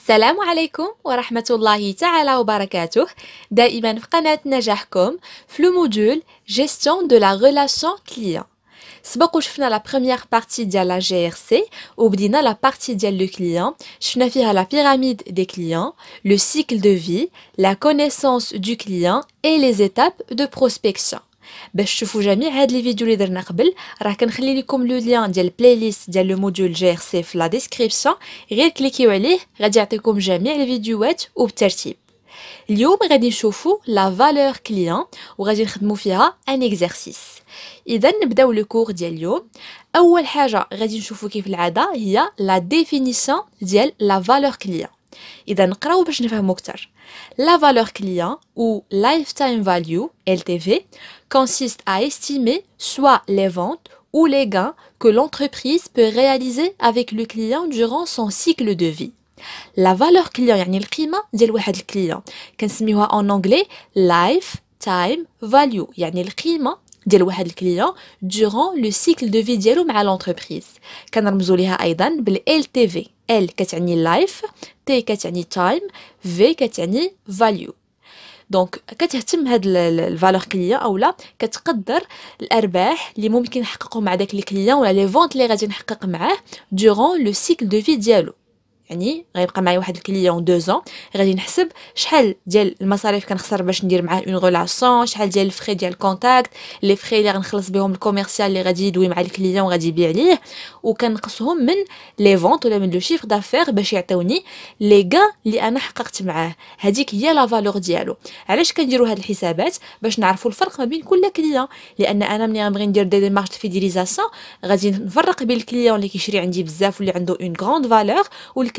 Assalamu alaikum wa rahmatullahi ta'ala wa barakatuh Da'iman f'kanat le module gestion de la relation client S'baku chfna la première partie de la GRC obdina la partie d'ya le client Chfna fiha la pyramide des clients Le cycle de vie La connaissance du client Et les étapes de prospection باش تشوفوا جميع هاد لي فيديو اللي درنا قبل راه كنخلي لكم لو ليان ديال البلاي ليست ديال لو موديول جي ار سي في لا ديسكريبسيون غير كليكيو عليه غادي يعطيكم جميع الفيديوهات وبترتيب اليوم غادي نشوفوا لا فالور كليان وغادي نخدموا فيها ان اكزرسيس اذا نبداو لو كور ديال اليوم اول حاجه غادي نشوفوا كيف العاده هي لا ديفينيسيون ديال لا فالور كليان La valeur client ou lifetime value LTV consiste à estimer soit les ventes ou les gains que l'entreprise peut réaliser avec le client durant son cycle de vie. La valeur client, يعني القيمة ديال واحد الكليان كنسميوها en anglais life time value يعني القيمة ديال el client durant le cycle de vie de l'entreprise كنرمزوا ليها ايضا LTV ال كتعني لايف تي كتعني تايم في كتعني فاليو دونك كتهتم هاد الفالور كليان اولا كتقدر الارباح اللي ممكن نحققهم مع داك الكليان ولا لي فونت اللي غادي نحقق معاه دوران لو سيكل دو في ديالو يعني غيبقى معايا واحد الكليون دو زون غادي نحسب شحال ديال المصاريف كنخسر باش ندير معاه اون غولاسيون شحال ديال الفري ديال الكونتاكت لي فري اللي غنخلص بهم الكوميرسيال اللي غادي يدوي مع الكليون غادي يبيع ليه وكنقصهم من لي فونت ولا من لو شيفر دافير باش يعطيوني لي غا اللي انا حققت معاه هذيك هي لا فالور ديالو علاش كنديروا هاد الحسابات باش نعرفوا الفرق ما بين كل كليون لان انا ملي غنبغي ندير دي ديمارش فيديليزاسيون غادي نفرق بين الكليون اللي كيشري عندي بزاف واللي عنده اون غروند فالور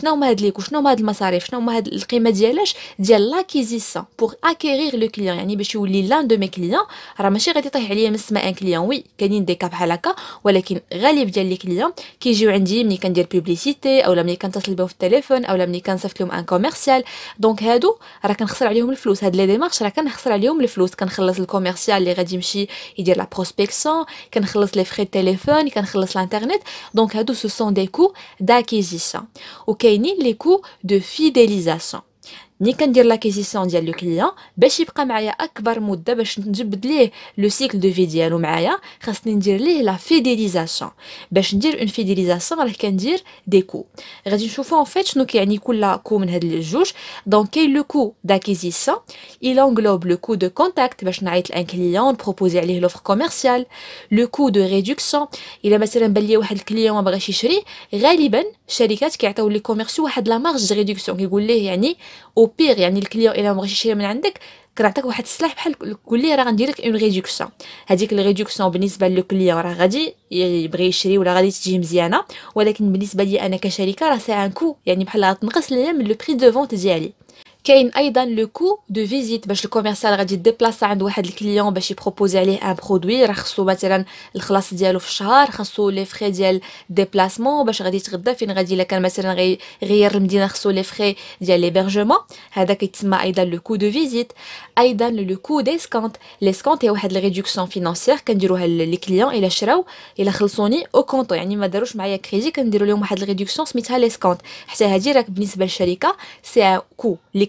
شنو هما هاد ليكو شنو هما هاد المصاريف شنو هما هاد القيمه ديالاش ديال لاكيزيسيون بوغ اكيرير لو كليون يعني باش يولي لان دو مي كليون راه ماشي غادي يطيح عليا من السماء ان كليون وي كاينين دي كاب بحال هكا ولكن غالب ديال لي كليون كيجيو عندي ملي كندير بوبليسيتي اولا ملي كنتصل بهم في التليفون اولا ملي كنصيفط لهم ان كوميرسيال دونك هادو راه كنخسر عليهم الفلوس هاد لي ديمارش راه كنخسر عليهم الفلوس كنخلص الكوميرسيال اللي غادي يمشي يدير لا بروسبكسيون كنخلص لي فري التليفون كنخلص الانترنت دونك هادو سو سون دي كو داكيزيسيون les cours de fidélisation. ملي كندير لاكيزيسيون ديال لو كليون باش يبقى معايا اكبر مده باش نجبد ليه لو سيكل دو في ديالو معايا خاصني ندير ليه لا فيديليزاسيون باش ندير اون فيديليزاسيون راه كندير دي كو غادي نشوفو ان فيت شنو كيعني كل كو من هاد الجوج دونك كاين لو كو داكيزيسيون il englobe le coût de contact باش نعيط لان كليون بروبوزي عليه لوفر كوميرسيال لو كو دو ريدكسيون الا مثلا بان ليا واحد الكليون ما بغاش يشري غالبا الشركات كيعطيو لي كوميرسيو واحد لا مارج ريدكسيون كيقول ليه يعني او بيغ يعني الكليون الا مبغاش يشري من عندك كنعطيك واحد السلاح بحال قول راه غندير لك اون ريدكسيون هذيك الريدكسيون بالنسبه لو كليون راه غادي يبغي يشري ولا غادي تجي مزيانه ولكن بالنسبه لي انا كشركه راه سي ان كو يعني بحال غتنقص ليا من لو بري دو فونت ديالي كاين ايضا لو كو دو فيزيت باش الكوميرسال غادي ديبلاصا عند واحد الكليون باش يبروبوزي عليه ان برودوي راه خصو مثلا الخلاص ديالو في الشهر خصو لي فري ديال ديبلاسمون باش غادي يتغدى فين غادي الا كان مثلا غير المدينه خصو لي فري ديال بيرجمون هذا كيتسمى ايضا لو كو دو فيزيت ايضا لو كو دي سكونت لي سكونت هي واحد الريدكسيون فينانسيير كنديروها لي كليون الا شراو الا خلصوني او كونطو يعني ما داروش معايا كريدي كنديرو لهم واحد الريدكسيون سميتها لي سكونت حتى هادي راك بالنسبه للشركه سي كو لي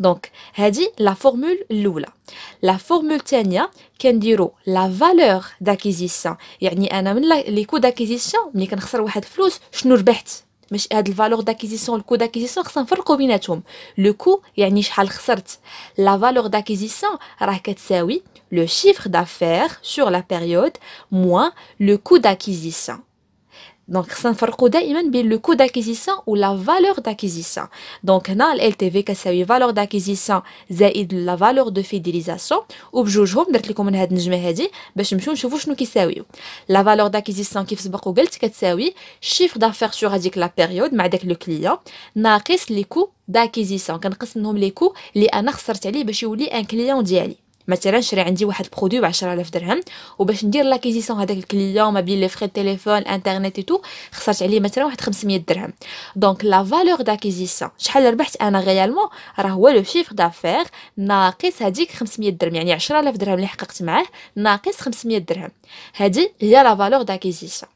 Donc, la formule est La formule est la valeur d'acquisition. Les coûts d'acquisition, nous avons fait un peu de choses. Mais la valeur d'acquisition, le coût d'acquisition, c'est ce que Le coût, c'est ce que La valeur d'acquisition, c'est le chiffre d'affaires sur la période moins le coût d'acquisition. Donc, ça nous d'aïman bien le coût d'acquisition ou la valeur d'acquisition. Donc, là, le LTV, est la valeur d'acquisition, c'est la valeur de fidélisation. Ou, je vous remercie, je vous remercie, je vous remercie, je vous remercie, je qui remercie. La valeur d'acquisition, qui est vous remercie, c'est le chiffre d'affaires sur la période, avec le client, n'a qu'à les coûts d'acquisition. Quand nous avons les coûts, les annexes sont les coûts d'acquisition, un client d'acquisition. مثلا شري عندي واحد البرودوي ب 10000 درهم وباش ندير لاكيزيسيون هذاك الكليون ما بين لي فري تيليفون انترنيت اي تو خسرت عليه مثلا واحد 500 درهم دونك لا فالور داكيزيسيون شحال ربحت انا غيالمون راه هو لو شيفر دافير ناقص هذيك 500 درهم يعني 10000 درهم اللي حققت معاه ناقص 500 درهم هذه هي لا فالور داكيزيسيون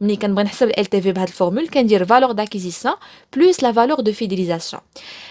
ملي كنبغي نحسب ال تي في بهاد الفورمول كندير فالور داكيزيسيون بلوس لا فالور دو فيديليزاسيون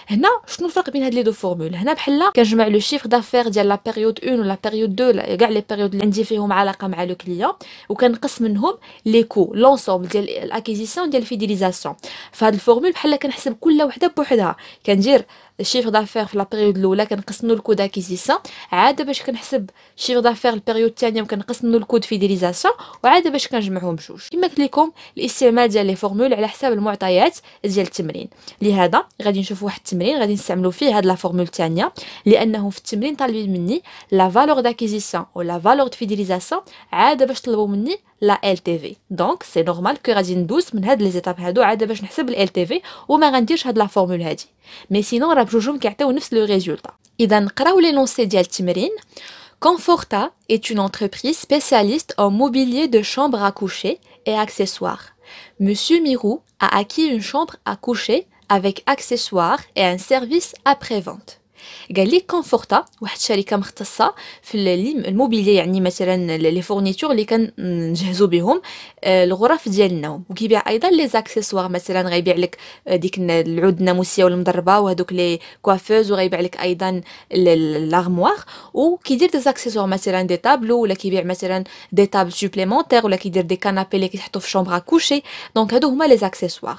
هنا شنو الفرق بين هاد لي دو فورمول هنا بحال كنجمع لو شيفر دافير ديال لا بيريود 1 ولا بيريود 2 كاع لي بيريود اللي عندي فيهم علاقه مع لو كليون وكنقص منهم لي كو لونسومبل ديال الاكيزيسيون ديال الفيديليزاسيون فهاد الفورمول بحال كنحسب كل وحده بوحدها كندير الشيفر دافير في لا بيريود الاولى كنقص منو الكود اكيزيسيون عاده باش كنحسب الشيفر دافير البيريود الثانيه كنقص منو الكود فيديليزاسيون وعاده باش كنجمعهم بجوج كما شرحت لكم الاستعمال ديال لي فورمول على حساب المعطيات ديال التمرين لهذا غادي نشوف واحد التمرين غادي نستعملوا فيه هاد لا فورمول الثانيه لانه في التمرين طالبين مني لا فالور داكيزيسيون ولا فالور دو فيديليزاسيون عاد باش طلبوا مني لا ال تي في دونك سي نورمال كو غادي ندوز من هاد لي زيتاب هادو عاده باش نحسب ال تي في وما غنديرش هاد لا فورمول هادي مي سينون راه بجوجهم كيعطيو نفس لو ريزولطا اذا نقراو لي نونسي ديال التمرين Conforta est une entreprise spécialiste en mobilier de chambre à coucher accessoires. Monsieur Mirou a acquis une chambre à coucher avec accessoires et un service après-vente. قال لي كونفورتا واحد الشركه مختصه في الموبيلي يعني مثلا لي فورنيتور اللي كنجهزوا بهم آه، الغرف ديال النوم وكيبيع ايضا لي زاكسيسوار مثلا غيبيع لك آه، ديك العود الناموسيه والمضربه وهذوك لي كوافوز وغيبيع لك ايضا لارموار وكيدير دي زاكسيسوار مثلا دي طابلو ولا كيبيع مثلا دي طابل سوبليمونتير ولا كيدير دي كانابي اللي كيتحطوا في شومبرا كوشي دونك هادو هما لي زاكسيسوار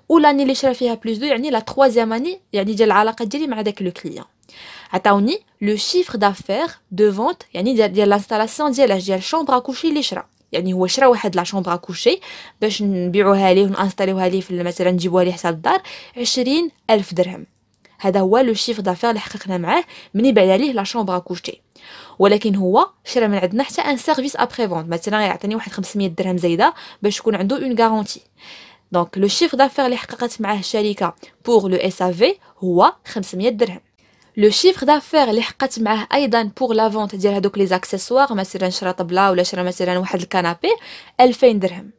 لاني اللي شرا فيها بلوس دو يعني لا تخوازيام اني يعني ديال العلاقه ديالي مع داك لو كليان عطاوني لو شيفر دافير دو فونت يعني ديال ديال لانستالاسيون ديال شومبر اكوشي اللي شرا يعني هو شرا واحد لا شومبر اكوشي باش نبيعوها ليه ونانستاليوها ليه في مثلا نجيبوها ليه حتى للدار عشرين الف درهم هذا هو لو شيفر دافير اللي حققنا معاه ملي بعنا ليه لا شومبر اكوشي ولكن هو شرا من عندنا حتى ان سيرفيس ابري فونت مثلا يعطيني واحد 500 درهم زايده باش يكون عنده اون غارونتي دونك لو شيفر دافير اللي حققت معاه الشركه بور لو اس اف هو 500 درهم لو شيفر دافير اللي حققت معاه ايضا بور لا فونت ديال هذوك لي اكسسوار مثلا شرا طبله ولا شرا مثلا واحد الكنابي 2000 درهم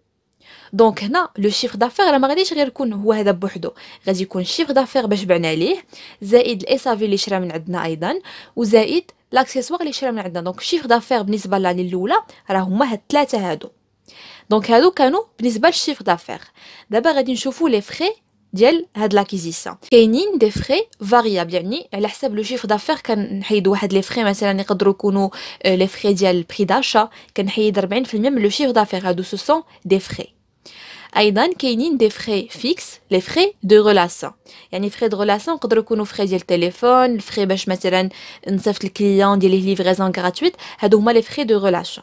دونك هنا لو شيفر دافير راه ما غاديش غير يكون هو هذا بوحدو غادي يكون الشيفر دافير باش بعنا ليه زائد الاس افي اللي شرا من عندنا ايضا وزائد لاكسيسوار اللي شرا من عندنا دونك الشيفر دافير بالنسبه للاني الاولى راه هما هاد الثلاثه هادو Donc, à nous, nous venons de voir le chiffre d'affaires. D'abord, il y a des frais d'acquisition. Quelqu'un des frais variables, ni la le chiffre d'affaires que nous avons frais, mais cela ne les frais de prix d'achat que nous avons. Dans le même, le chiffre d'affaires que nous avons sont des frais. Aïdan, quelqu'un des frais fixes, les frais de relation. Les frais de relation, que nous avons les frais de téléphone, les frais de livraison gratuite, nous avons les frais de relation.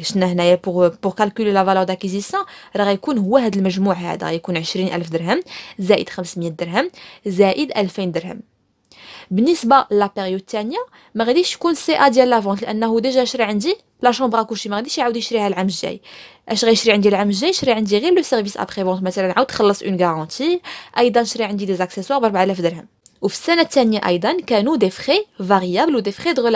شنا هنايا بوغ بوغ كالكولي لا فالور داكيزيسيون راه غيكون هو هاد المجموع هذا غيكون عشرين ألف درهم زائد خمسمية درهم زائد ألفين درهم بالنسبه لا بيريود الثانيه ما غاديش تكون سي ا ديال لافونت لانه ديجا شري عندي لا شومبر اكوشي ما غاديش يعاود يشريها العام الجاي اش غيشري عندي العام الجاي شري عندي غير لو سيرفيس ابري فونت مثلا عاود تخلص اون غارونتي ايضا شري عندي دي زاكسيسوار ب 4000 درهم وفي السنه الثانيه ايضا كانوا دي فري فاريابل ودي فري دو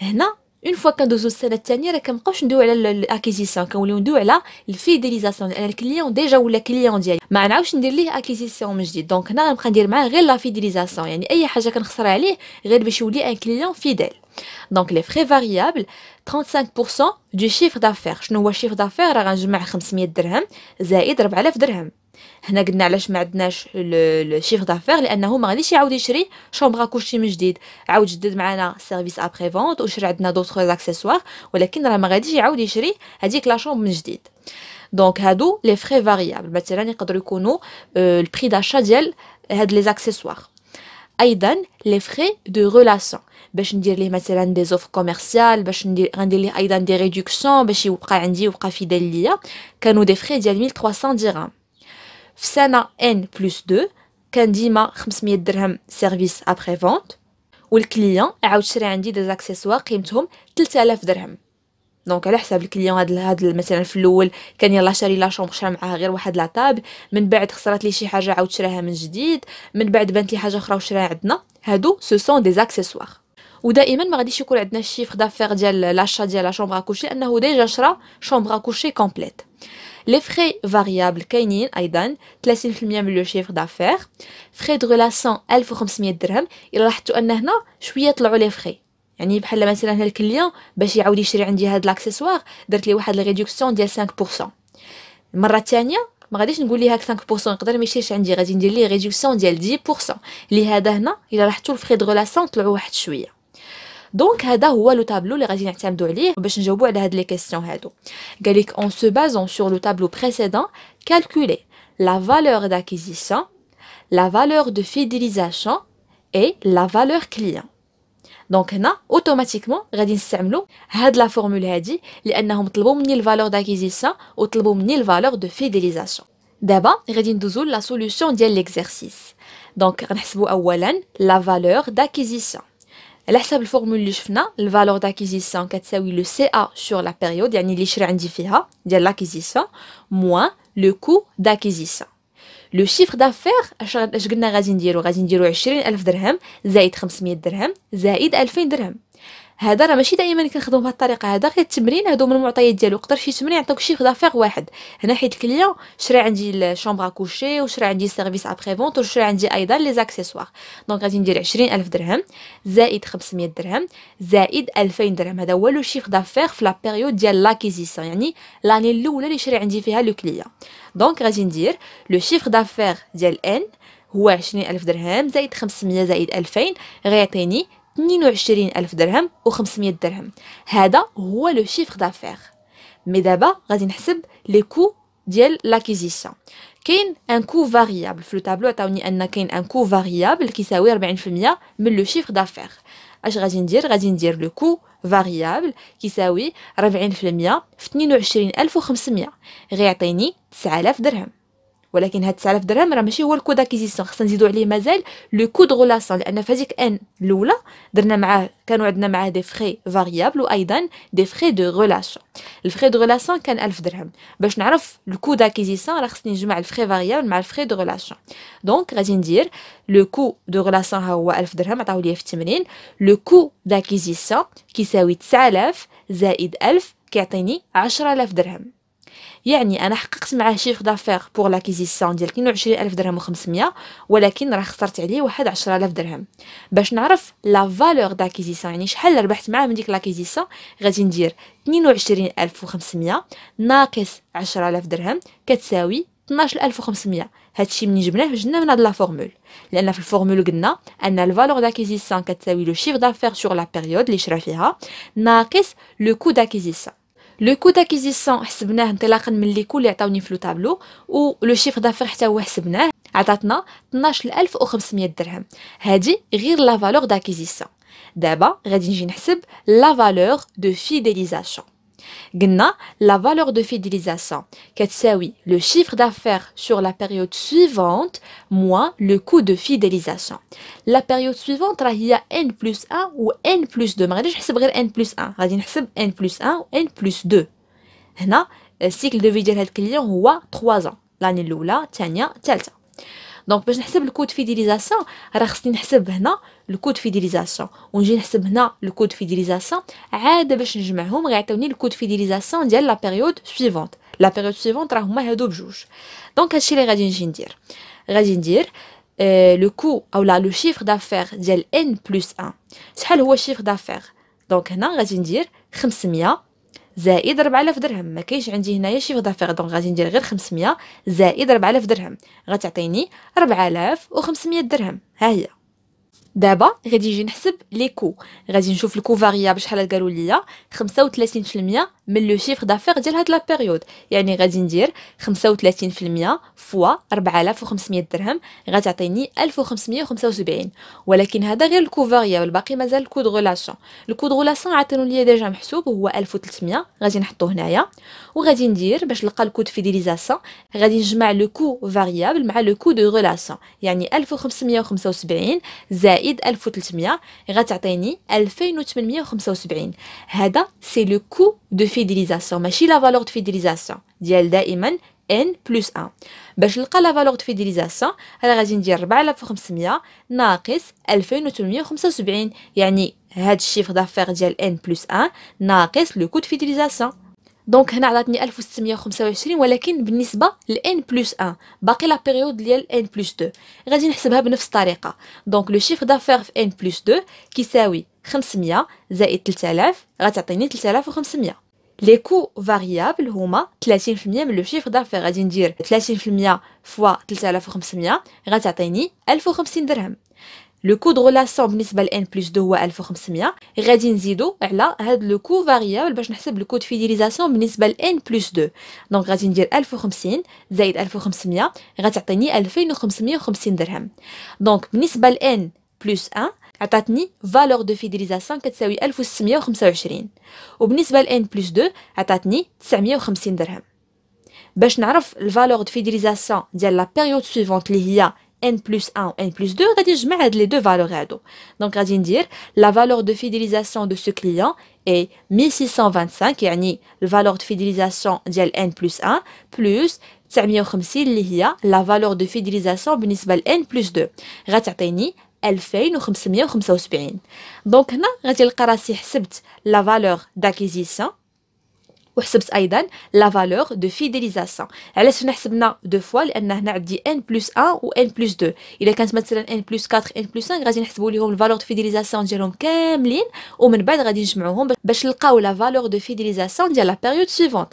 هنا اون فوا كندوزو السنه الثانيه راه كنبقاوش ندويو على الاكيزيسيون كنوليو ندويو على الفيديليزاسيون لان الكليون ديجا ولا كليون ديالي ما نعاودش ندير ليه اكيزيسيون من جديد دونك هنا غنبقى ندير معاه غير لا فيديليزاسيون يعني اي حاجه كنخسر عليه غير باش يولي ان كليون فيديل Donc les frais variables, 35% du chiffre d'affaires. Qu'est-ce que c'est le chiffre d'affaires On va gagner 500 dirhams, plus 4000 dirhams. On a dit, pourquoi le chiffre d'affaires Parce qu'on ne va plus chambre à coucher de nouveau. On a un service après-vente, on a acheté d'autres accessoires, mais on ne va plus acheter cette chambre de nouveau. Donc, ce les frais variables. Maintenant, on va le prix d'achat de les accessoires. Aussi, les frais de relation. باش ندير ليه مثلا دي زوف كوميرسيال باش ندير غندير ليه ايضا دي ريدكسيون باش يبقى عندي ويبقى فيدال ليا كانوا دي فري ديال 1300 درهم في سنه ان بلس 2 كان ديما 500 درهم سيرفيس ابري فونت والكليون عاود شرى عندي دي زاكسيسوار قيمتهم 3000 درهم دونك على حساب الكليون هاد هاد مثلا في الاول كان يلا شاري لا شومبر شرا معاها غير واحد لاطاب من بعد خسرات لي شي حاجه عاود شراها من جديد من بعد بانت لي حاجه اخرى وشراها عندنا هادو سو سون دي زاكسيسوار ودائما ما غاديش يكون عندنا الشيفر دافير ديال لاشا ديال لا شومبر اكوشي انه ديجا شرا شومبر اكوشي كومبليت لي فري فاريابل كاينين ايضا 30% من لو شيفر دافير فري دو ريلاسيون 1500 درهم الا لاحظتوا ان هنا شويه طلعوا لي فري يعني بحال مثلا هنا الكليون باش يعاود يشري عندي هاد لاكسيسوار درت ليه واحد الريدكسيون ديال 5% المره الثانيه ما غاديش نقول ليها 5% يقدر ما يشريش عندي غادي ندير ليه ريدكسيون ديال 10% لهذا هنا الا لاحظتوا الفري دو ريلاسيون طلعوا واحد شويه Donc, à est le tableau que nous allons utiliser pour répondre à cette question. En se basant sur le tableau précédent, calculez la valeur d'acquisition, la valeur de fidélisation et la valeur client. Donc, automatiquement, nous allons utiliser la formule parce qu'ils ont besoin ni la valeur d'acquisition et ni la valeur de fidélisation. D'abord, nous allons la solution de l'exercice. Donc, nous allons considérer la valeur d'acquisition. La simple formule luechena le valeur d'acquisition quatrième le CA sur la période annelicher endifia de l'acquisition moins le coût d'acquisition. Le chiffre d'affaires à Charlotte je grigne gazin diro gazin diro 2000 dirhams zaid 500 dirhams zaid dirhams. هذا راه ماشي دائما كنخدمو بهذه الطريقه هذا غير التمرين هادو من المعطيات ديالو يقدر شي تمرين يعطيك شي دافير واحد هنا حيت الكليون شرا عندي الشومبر كوشي وشرا عندي سيرفيس ابري فونت وشرا عندي ايضا لي زاكسيسوار دونك غادي ندير 20000 درهم زائد 500 درهم زائد 2000 درهم هذا هو لو شيف دافير في لا بيريود ديال لاكيزيسيون يعني لاني الاولى اللي شري عندي فيها لو كليون دونك غادي ندير لو شيف دافير ديال ان هو 20000 درهم زائد 500 زائد 2000 غيعطيني 22 ألف درهم و500 درهم هذا هو لو شيفر دافير مي دابا غادي نحسب لي كو ديال لاكيزيسيون كاين ان كو فاريابل في لو تابلو عطاوني ان كاين ان كو فاريابل كيساوي 40% من لو شيفر دافير اش غادي ندير غادي ندير لو كو فاريابل كيساوي 40% في 22500 غيعطيني 9000 درهم ولكن هاد 9000 درهم راه ماشي هو الكود اكيزيسيون خصنا نزيدو عليه مازال لو كود غولاسيون لان فهاديك ان الاولى درنا معاه كانوا عندنا معاه دي فري فاريابل وايضا دي فري دو غولاسيون الفري دو غولاسيون كان 1000 درهم باش نعرف الكود اكيزيسيون راه خصني نجمع الفري فاريابل مع الفري دو غولاسيون دونك غادي ندير لو كو دو غولاسيون ها هو 1000 درهم عطاو ليا في التمرين لو كو داكيزيسيون كيساوي 9000 زائد 1000 كيعطيني 10000 درهم يعني انا حققت معاه شيفر دافير بور لاكيزيسيون ديال 22000 درهم و500 ولكن راه خسرت عليه واحد 10000 درهم باش نعرف لا فالور داكيزيسيون يعني شحال ربحت معاه من ديك لاكيزيسيون غادي ندير 22500 ناقص 10000 درهم كتساوي 12500 هادشي منين جبناه جبناه من هاد لا فورمول لان في الفورمول قلنا ان الفالور داكيزيسيون كتساوي لو شيف دافير سور لا بيريود اللي شرا فيها ناقص لو كو داكيزيسيون لو كو داكيزيسيون حسبناه انطلاقا من لي كو اللي عطاوني في لو تابلو و لو شيفر دافير حتى هو حسبناه عطاتنا 12500 درهم هادي غير لا فالور داكيزيسيون دابا غادي نجي نحسب لا فالور دو فيديليزاسيون la valeur de fidélisation كتساوي le chiffre d'affaires sur la période suivante moins le coût de fidélisation la période suivante y a n plus 1 ou n plus 2 Je vais نحسب n plus 1 ou n plus 1 ou n plus 2 هنا cycle de vie de notre client هو 3 ans l'année الاولى الثانيه الثالثه donc, pour calculer le coût de fidélisation, on va calculer ici le coût de fidélisation. On va calculer ici le coût de fidélisation. Après, on le coût de fidélisation de la période suivante. La période suivante, on le Donc, qu'est-ce que je de fidélisation. Je le coût ou le chiffre d'affaires de N plus 1. le chiffre d'affaires Donc, dire زائد 4000 درهم ما كاينش عندي هنايا شي دافير دونك غادي ندير غير 500 زائد 4000 درهم غتعطيني 4500 درهم ها هي دابا غادي نجي نحسب لي كو غادي نشوف الكو فاريابل شحال قالوا ليا 35% من لو شيفر دافير ديال هاد لا بيريود يعني غادي ندير 35% فوا 4500 درهم غتعطيني 1575 ولكن هذا غير الكو فاريابل باقي مازال الكو دو غولاسيون الكو دو غولاسيون عطينو ليا ديجا محسوب هو 1300 غادي نحطو هنايا وغادي ندير باش نلقى الكو دو فيديليزاسيون غادي نجمع لو كو فاريابل مع لو كو دو غولاسيون يعني 1575 زائد زائد 1300 غتعطيني 2875 هذا سي لو كو دو فيديليزاسيون ماشي لا فالور دو فيديليزاسيون ديال دائما ان بلس 1 باش نلقى لا فالور دو فيديليزاسيون راه غادي ندير 4500 ناقص 2875 يعني هاد الشيفر دافير ديال ان بلس 1 ناقص لو كو دو فيديليزاسيون دونك هنا عطاتني 1625 ولكن بالنسبه ل n بلس 1 باقي لا بيريود ديال n بلس 2 غادي نحسبها بنفس الطريقه دونك لو شيف دافير في n بلس 2 كيساوي 500 زائد 3000 غتعطيني 3500 لي كو فاريابل هما 30% من لو شيف دافير غادي ندير 30% فوا 3500 غتعطيني 1050 درهم لو كو دو غولاسيون بالنسبه ل ان بلس 2 هو 1500 غادي نزيدو على هاد لو كو فاريابل باش نحسب لو كو دو فيديليزاسيون بالنسبه ل ان بلس 2 دونك غادي ندير 1050 زائد 1500 غتعطيني 2550 درهم دونك بالنسبه ل ان بلس 1 عطاتني فالور دو فيديليزاسيون كتساوي 1625 وبالنسبه ل ان بلس 2 عطاتني 950 درهم باش نعرف الفالور دو فيديليزاسيون ديال لا بيريود سويفونت اللي هي n plus 1 ou n plus 2, je mets les deux valeurs. Donc, je dire la valeur de fidélisation de ce client est 1625, yani la valeur de fidélisation de n plus 1, plus la valeur de fidélisation de n plus 2. 2575 donc هنا la valeur d'acquisition on va aussi la valeur de fidélisation. On va le calculer deux fois, car on a n plus 1 ou n plus 2. Si on a mis n plus 4 n plus 1, on va calculer la valeur de la valeur de fidélisation de la période suivante.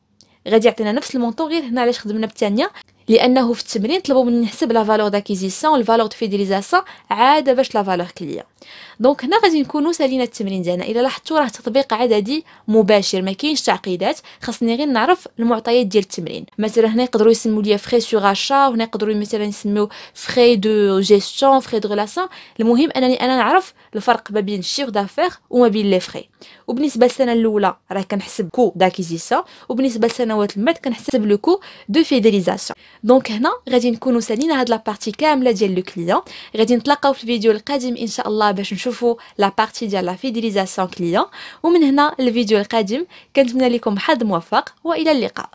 غادي يعطينا نفس المونطون غير هنا علاش خدمنا بالثانيه لانه في التمرين طلبوا مني نحسب لا فالور داكيزيسيون والفالور دو فيديليزاسيون عاد باش لا فالور كليان دونك هنا غادي نكونوا سالينا التمرين ديالنا الا لاحظتوا راه تطبيق عددي مباشر ما كاينش تعقيدات خاصني غير نعرف المعطيات ديال التمرين مثلا هنا يقدروا يسموا ليا فري سور اشا وهنا يقدروا مثلا يسموا فري دو جيستيون فري دو ريلاسيون المهم انني انا نعرف الفرق ما بين الشيف دافير وما بين لي فري وبالنسبه للسنه الاولى راه كنحسب كو داكيزيسيون وبالنسبه للسنوات المات كنحسب لو كو دو فيدريزاسيون دونك هنا غادي نكونوا سالينا هاد لابارتي كامله ديال لو كليون غادي نتلاقاو في الفيديو القادم ان شاء الله آه، باش نشوفوا لا بارتي ديال لا فيديليزاسيون كليون ومن هنا الفيديو القادم كنتمنى لكم حظ موفق والى اللقاء